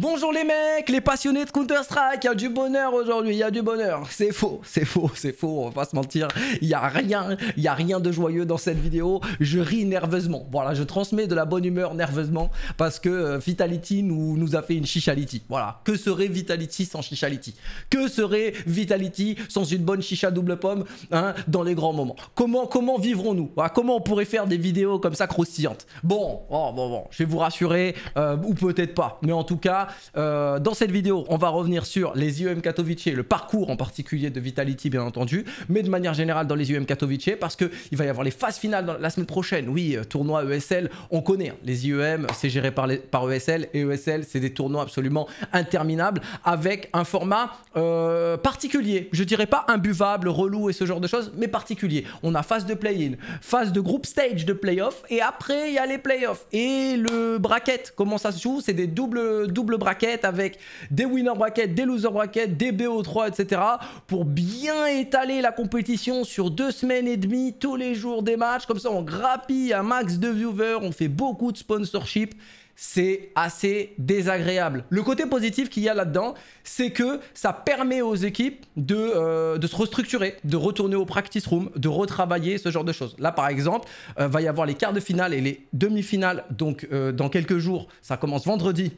Bonjour les mecs, les passionnés de Counter-Strike, il y a du bonheur aujourd'hui, il y a du bonheur. C'est faux, c'est faux, c'est faux, on va pas se mentir. Il y a rien, il y a rien de joyeux dans cette vidéo. Je ris nerveusement. Voilà, je transmets de la bonne humeur nerveusement parce que euh, Vitality nous, a fait une chichality. Voilà, que serait Vitality sans chichality Que serait Vitality sans une bonne chicha double pomme hein, dans les grands moments Comment comment vivrons-nous Comment on pourrait faire des vidéos comme ça croustillantes Bon, oh, bon, bon, je vais vous rassurer euh, ou peut-être pas, mais en tout cas euh, dans cette vidéo, on va revenir sur les IEM Katowice, le parcours en particulier de Vitality, bien entendu, mais de manière générale dans les IEM Katowice, parce qu'il va y avoir les phases finales la semaine prochaine. Oui, euh, tournoi ESL, on connaît. Hein. les IEM, c'est géré par, par ESL, et ESL, c'est des tournois absolument interminables, avec un format euh, particulier. Je dirais pas imbuvable, relou et ce genre de choses, mais particulier. On a phase de play-in, phase de group stage de play-off, et après, il y a les play Et le bracket, comment ça se joue C'est des doubles, doubles bracket avec des winner bracket, des loser bracket, des BO3, etc. pour bien étaler la compétition sur deux semaines et demie, tous les jours des matchs. Comme ça, on grappille un max de viewers, on fait beaucoup de sponsorship c'est assez désagréable. Le côté positif qu'il y a là-dedans, c'est que ça permet aux équipes de, euh, de, se restructurer, de retourner au practice room, de retravailler ce genre de choses. Là, par exemple, il euh, va y avoir les quarts de finale et les demi-finales, donc euh, dans quelques jours, ça commence vendredi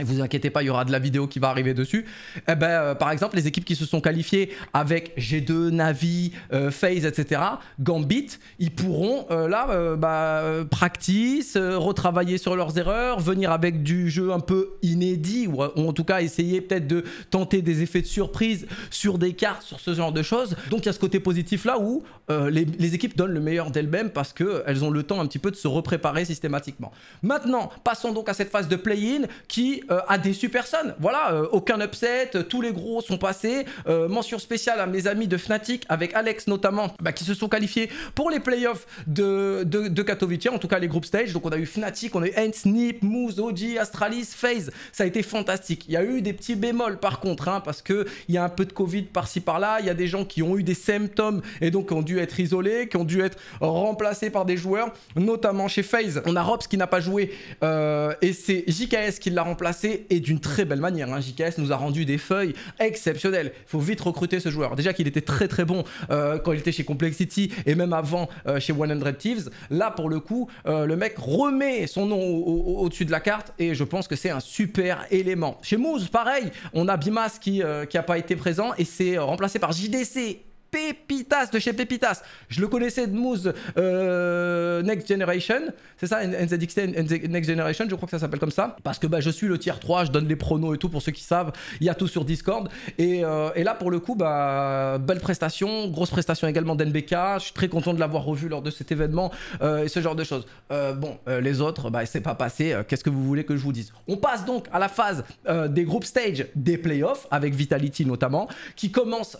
et vous inquiétez pas, il y aura de la vidéo qui va arriver dessus. Eh ben, euh, par exemple, les équipes qui se sont qualifiées avec G2, Navi, euh, FaZe, etc., Gambit, ils pourront euh, là, euh, bah, practice, retravailler sur leurs erreurs, venir avec du jeu un peu inédit, ou, en tout cas essayer peut-être de tenter des effets de surprise sur des cartes, sur ce genre de choses. Donc il y a ce côté positif là où les, les, équipes donnent le meilleur d'elles-mêmes parce qu'elles ont le temps un petit peu de se repréparer systématiquement. Maintenant, passons donc à cette phase de play-in qui a euh, à des super personnes. Voilà, euh, aucun upset, euh, tous les gros sont passés. mention spéciale à mes amis de Fnatic, avec Alex notamment, bah, qui se sont qualifiés pour les playoffs de, de, Katowice, en tout cas les groupes stage. Donc on a eu Fnatic, on a eu Snipe, snip Moose, OG, Astralis, FaZe. Ça a été fantastique. Il y a eu des petits bémols par contre, hein, parce qu'il y a un peu de Covid par-ci par-là. Il y a des gens qui ont eu des symptômes et donc ont dû être isolés, qui ont dû être remplacés par des joueurs, notamment chez FaZe. On a Robs qui n'a pas joué et c'est JKS qui l'a remplacé et d'une très belle manière. Hein. JKS nous a rendu des feuilles exceptionnelles. Il faut vite recruter ce joueur. Déjà qu'il était très très bon euh, quand il était chez Complexity et même avant euh, chez 100 Thieves. Là, pour le coup, euh, le mec remet son nom au-dessus de la carte et je pense que c'est un super élément. Chez Moose, pareil, on a Bimas qui n'a pas été présent et c'est remplacé par JDC Pépitas de chez Pépitas. Je le connaissais de Moose euh, Next Generation. C'est ça, NZXT Next Generation, je crois que ça s'appelle comme ça. Parce que bah, je suis le tier 3, je donne les pronos et tout pour ceux qui savent. Il y a tout sur Discord. Et, euh, là, pour le coup, bah, belle prestation, grosse prestation également d'NBK. Je suis très content de l'avoir revu lors de cet événement euh, et ce genre de choses. bon, les autres, bah, c'est pas passé. Qu'est-ce que vous voulez que je vous dise On passe donc à la phase des groupes stage des playoffs, avec Vitality notamment, qui commence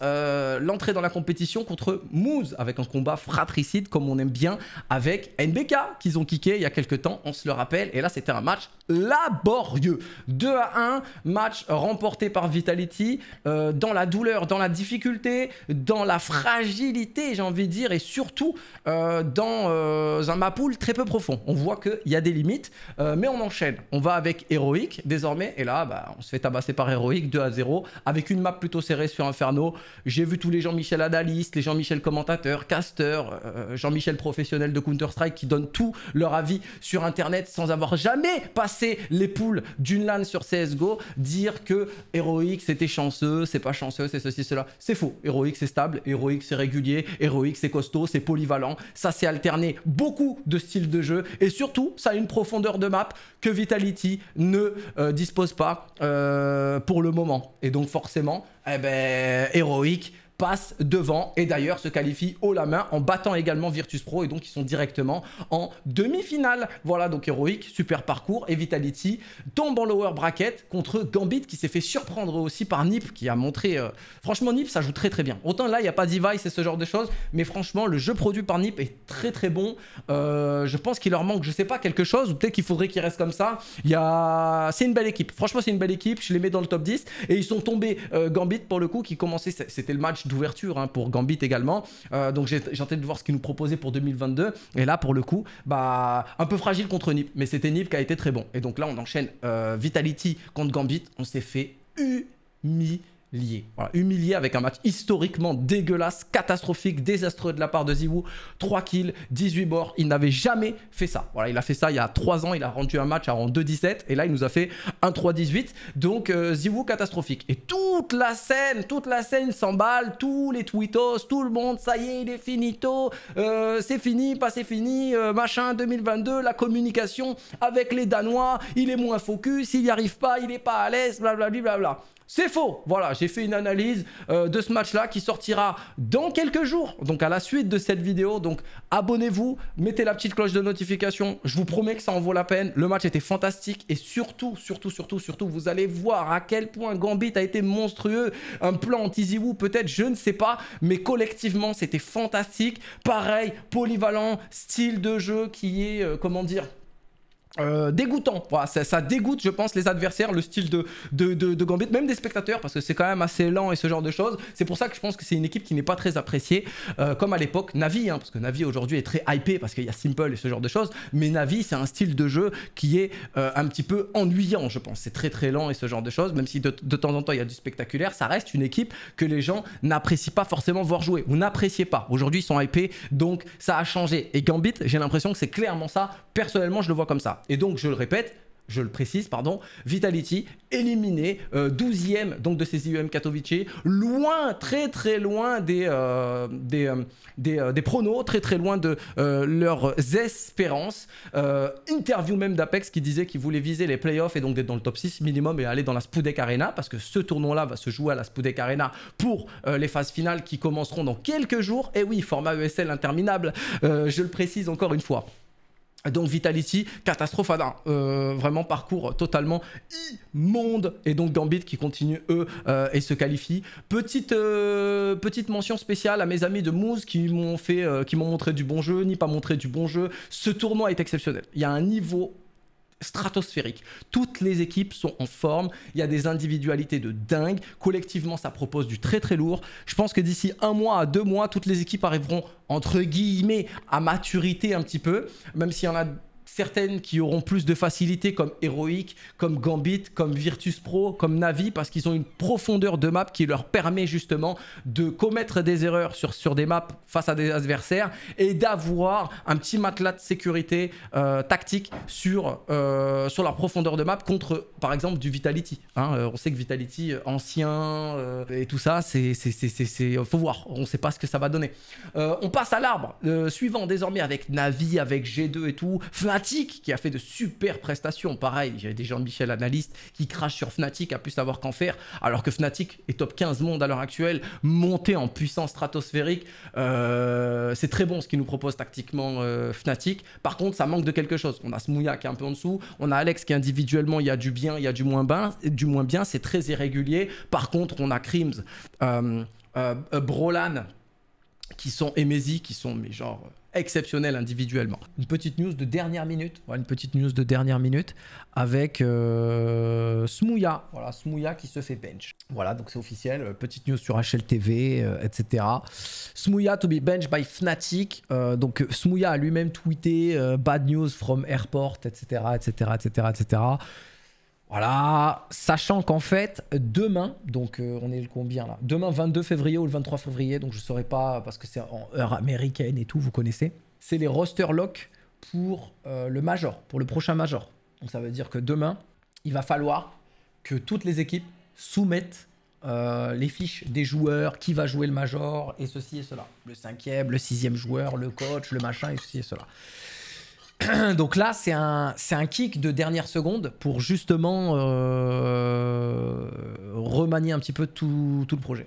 l'entrée dans la compétition contre Moose avec un combat fratricide comme on aime bien avec NBK qu'ils ont kické il y a quelques temps, on se le rappelle. Et là, c'était un match laborieux. 2 à 1, match remporté par Vitality euh, dans la douleur, dans la difficulté, dans la fragilité, j'ai envie de dire, et surtout euh, dans un euh, un mapoule très peu profond. On voit qu'il y a des limites, mais on enchaîne. On va avec Heroic désormais, et là, bah, on se fait tabasser par Heroic 2 à 0 avec une map plutôt serrée sur Inferno. J'ai vu tous les gens Michel les Jean-Michel commentateurs, casteurs, euh, Jean-Michel professionnel de Counter-Strike qui donnent tout leur avis sur Internet sans avoir jamais passé les poules d'une LAN sur CSGO, dire que Heroic c'était chanceux, c'est pas chanceux, c'est ceci, cela. C'est faux. Heroic c'est stable, Heroic c'est régulier, Heroic c'est costaud, c'est polyvalent. Ça c'est alterné beaucoup de styles de jeu et surtout ça a une profondeur de map que Vitality ne euh, dispose pas euh, pour le moment. Et donc forcément, eh ben, Heroic passe devant et d'ailleurs se qualifie haut la main en battant également Virtus Pro et donc ils sont directement en demi-finale. Voilà donc Heroic, super parcours et Vitality tombe en lower bracket contre Gambit qui s'est fait surprendre aussi par Nip qui a montré... Euh, franchement Nip ça joue très très bien. Autant là il n'y a pas Device et ce genre de choses mais franchement le jeu produit par Nip est très très bon. Euh, je pense qu'il leur manque je sais pas quelque chose ou peut-être qu'il faudrait qu'il reste comme ça. Il y a... C'est une belle équipe. Franchement c'est une belle équipe. Je les mets dans le top 10 et ils sont tombés euh, Gambit pour le coup qui commençait... C'était le match d'ouverture hein, pour Gambit également. Euh, donc j'ai tenté de voir ce qu'ils nous proposaient pour 2022. Et là, pour le coup, bah, un peu fragile contre Nip, mais c'était Nip qui a été très bon. Et donc là, on enchaîne euh, Vitality contre Gambit. On s'est fait humilier lié. Voilà, humilié avec un match historiquement dégueulasse, catastrophique, désastreux de la part de Ziwu. 3 kills, 18 morts. Il n'avait jamais fait ça. Voilà, il a fait ça il y a 3 ans. Il a rendu un match en 2-17. Et là, il nous a fait 1-3-18. Donc, euh, catastrophique. Et toute la scène, toute la scène s'emballe. Tous les tweetos, tout le monde. Ça y est, il est finito. Euh, c'est fini, pas c'est fini. Euh, machin 2022. La communication avec les Danois. Il est moins focus. Il n'y arrive pas. Il n'est pas à l'aise. bla Bla, bla, bla. C'est faux. Voilà, j'ai fait une analyse euh, de ce match-là qui sortira dans quelques jours, donc à la suite de cette vidéo. Donc abonnez-vous, mettez la petite cloche de notification. Je vous promets que ça en vaut la peine. Le match était fantastique et surtout, surtout, surtout, surtout, vous allez voir à quel point Gambit a été monstrueux. Un plan anti peut-être, je ne sais pas, mais collectivement, c'était fantastique. Pareil, polyvalent, style de jeu qui est, euh, comment dire, euh, dégoûtant. ça, dégoûte, je pense, les adversaires, le style de, Gambit, même des spectateurs, parce que c'est quand même assez lent et ce genre de choses. C'est pour ça que je pense que c'est une équipe qui n'est pas très appréciée, euh, comme à l'époque Navi, hein, parce que Navi aujourd'hui est très hypé, parce qu'il y a Simple et ce genre de choses. Mais Navi, c'est un style de jeu qui est euh, un petit peu ennuyant, je pense. C'est très très lent et ce genre de choses, même si de, temps en temps il y a du spectaculaire, ça reste une équipe que les gens n'apprécient pas forcément voir jouer, ou n'appréciaient pas. Aujourd'hui, ils sont hypés, donc ça a changé. Et Gambit, j'ai l'impression que c'est clairement ça. Personnellement, je le vois comme ça. Et donc, je le répète, je le précise, pardon, Vitality éliminé, 12e euh, donc de ces IEM Katowice, loin, très très loin des, euh, euh, des, pronos, très très loin de leurs espérances. interview même d'Apex qui disait qu'il voulait viser les playoffs et donc d'être dans le top 6 minimum et aller dans la Spudek Arena parce que ce tournoi-là va se jouer à la Spudek Arena pour les phases finales qui commenceront dans quelques jours. Et oui, format ESL interminable, je le précise encore une fois. Donc Vitality, catastrophe, euh, vraiment parcours totalement immonde. Et donc Gambit qui continue eux euh, et se qualifie. Petite, euh, petite mention spéciale à mes amis de Moose qui m'ont fait, qui m'ont montré du bon jeu, ni pas montré du bon jeu. Ce tournoi est exceptionnel. Il y a un niveau stratosphérique. Toutes les équipes sont en forme, il y a des individualités de dingue, collectivement ça propose du très très lourd. Je pense que d'ici un mois à deux mois, toutes les équipes arriveront entre guillemets à maturité un petit peu, même s'il y en a certaines qui auront plus de facilité comme Heroic, comme Gambit, comme Virtus Pro, comme Navi parce qu'ils ont une profondeur de map qui leur permet justement de commettre des erreurs sur, sur des maps face à des adversaires et d'avoir un petit matelas de sécurité euh, tactique sur, euh, sur leur profondeur de map contre par exemple du Vitality. Hein. Euh, on sait que Vitality ancien et tout ça, c'est faut voir, on sait pas ce que ça va donner. on passe à l'arbre suivant désormais avec Navi, avec G2 et tout. Fnatic qui a fait de super prestations. Pareil, j'avais des Jean-Michel analystes qui crachent sur Fnatic à plus savoir qu'en faire, alors que Fnatic est top 15 monde à l'heure actuelle, monté en puissance stratosphérique. Euh, c'est très bon ce qu'ils nous proposent tactiquement euh, Fnatic. Par contre, ça manque de quelque chose. On a Smouya qui est un peu en dessous, on a Alex qui individuellement, il y a du bien, il y a du moins bien, du moins bien, c'est très irrégulier. Par contre, on a Crims, euh, Brolan qui sont Emezi, qui sont mais genre exceptionnel individuellement. Une petite news de dernière minute, voilà, une petite news de dernière minute avec euh, Smouya, voilà Smouya qui se fait bench. Voilà, donc c'est officiel, euh, petite news sur HLTV, etc. Euh, Smouya to be bench by Fnatic, donc Smouya a lui-même tweeté bad news from airport, etc., etc., etc. etc. Voilà, sachant qu'en fait, demain, donc euh, on est le combien là Demain 22 février ou le 23 février, donc je ne saurais pas parce que c'est en heure américaine et tout, vous connaissez. C'est les roster lock pour euh, le major, pour le prochain major. Donc ça veut dire que demain, il va falloir que toutes les équipes soumettent euh, les fiches des joueurs, qui va jouer le major, et ceci et cela. Le cinquième, le sixième joueur, le coach, le machin, et ceci et cela. Donc là, c'est un, un kick de dernière seconde pour justement euh, remanier un petit peu tout, le projet.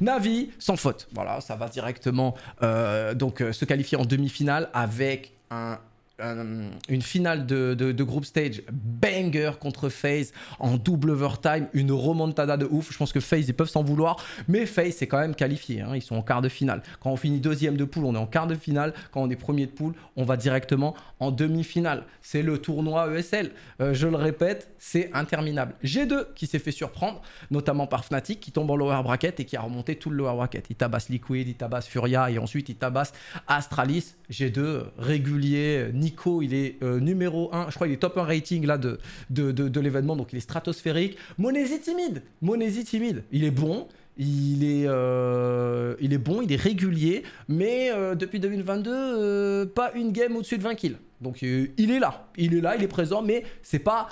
Navi, sans faute. Voilà, ça va directement euh, donc, euh, se qualifier en demi-finale avec un euh, une finale de, de, group stage banger contre FaZe en double overtime, une remontada de ouf. Je pense que FaZe, ils peuvent s'en vouloir, mais FaZe, c'est quand même qualifié. Hein. Ils sont en quart de finale. Quand on finit deuxième de poule, on est en quart de finale. Quand on est premier de poule, on va directement en demi-finale. C'est le tournoi ESL. Euh, je le répète, c'est interminable. G2 qui s'est fait surprendre, notamment par Fnatic, qui tombe en lower bracket et qui a remonté tout le lower bracket. Il tabasse Liquid, il tabasse Furia et ensuite il tabasse Astralis. G2 euh, régulier, Nico, il est euh, numéro 1, je crois qu'il est top 1 rating là de, de, l'événement, donc il est stratosphérique. Monési timide, Monési timide, il est bon. Il est, euh, il est bon, il est régulier, mais euh, depuis 2022, pas une game au-dessus de 20 kills. Donc il est là, il est là, il est présent, mais c'est pas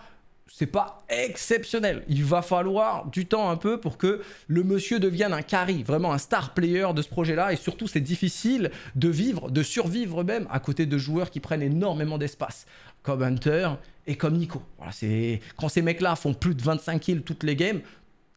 c'est pas exceptionnel. Il va falloir du temps un peu pour que le monsieur devienne un carry, vraiment un star player de ce projet-là. Et surtout, c'est difficile de vivre, de survivre même à côté de joueurs qui prennent énormément d'espace, comme Hunter et comme Nico. Voilà, quand ces mecs-là font plus de 25 kills toutes les games,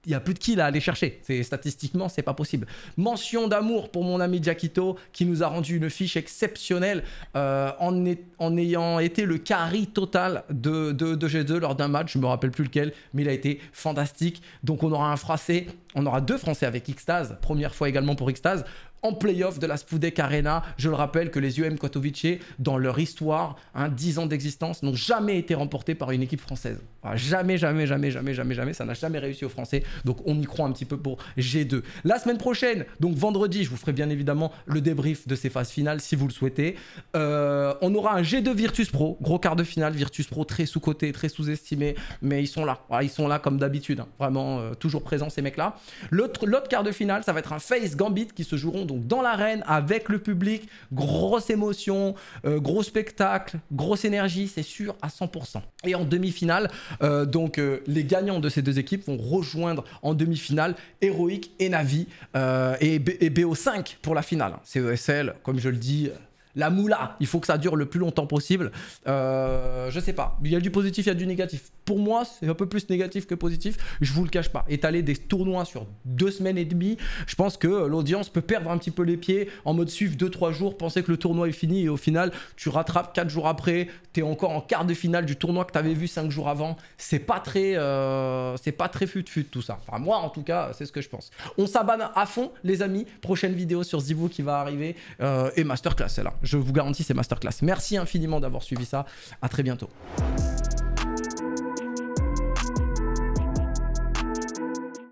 il n'y a plus de qui à aller chercher. C'est statistiquement, c'est pas possible. Mention d'amour pour mon ami Jackito qui nous a rendu une fiche exceptionnelle euh, en, en, ayant été le carry total de, de, G2 lors d'un match. Je me rappelle plus lequel, mais il a été fantastique. Donc on aura un Français, on aura deux Français avec Xtase. Première fois également pour Xtase en playoff de la Spudek Arena. Je le rappelle que les UM Katowice, dans leur histoire, 10 hein, ans d'existence, n'ont jamais été remportés par une équipe française. Ah, jamais, jamais, jamais, jamais, jamais, jamais. Ça n'a jamais réussi aux Français. Donc on y croit un petit peu pour G2. La semaine prochaine, donc vendredi, je vous ferai bien évidemment le débrief de ces phases finales si vous le souhaitez. Euh, on aura un G2 Virtus Pro, gros quart de finale. Virtus Pro très sous-coté, très sous-estimé, mais ils sont là. Ah, ils sont là comme d'habitude. Hein. Vraiment, euh, toujours présents ces mecs-là. L'autre quart de finale, ça va être un Face Gambit qui se joueront donc dans l'arène, avec le public, grosse émotion, euh, gros spectacle, grosse énergie, c'est sûr, à 100%. Et en demi-finale, euh, donc euh, les gagnants de ces deux équipes vont rejoindre en demi-finale Heroic et Navi et, et BO5 pour la finale. CESL, e comme je le dis, la moula, il faut que ça dure le plus longtemps possible. Euh, je sais pas, il y a du positif, il y a du négatif. Pour moi, c'est un peu plus négatif que positif, je vous le cache pas. Étaler des tournois sur deux semaines et demie, je pense que l'audience peut perdre un petit peu les pieds en mode suivre 2 trois jours, penser que le tournoi est fini et au final, tu rattrapes quatre jours après, tu es encore en quart de finale du tournoi que tu avais vu cinq jours avant. C'est pas très euh, c'est pas très fut-fut tout ça. Enfin, moi en tout cas, c'est ce que je pense. On s'abonne à fond, les amis. Prochaine vidéo sur Zivo qui va arriver euh, et masterclass, celle-là. Je vous garantis, c'est masterclass. Merci infiniment d'avoir suivi ça. À très bientôt.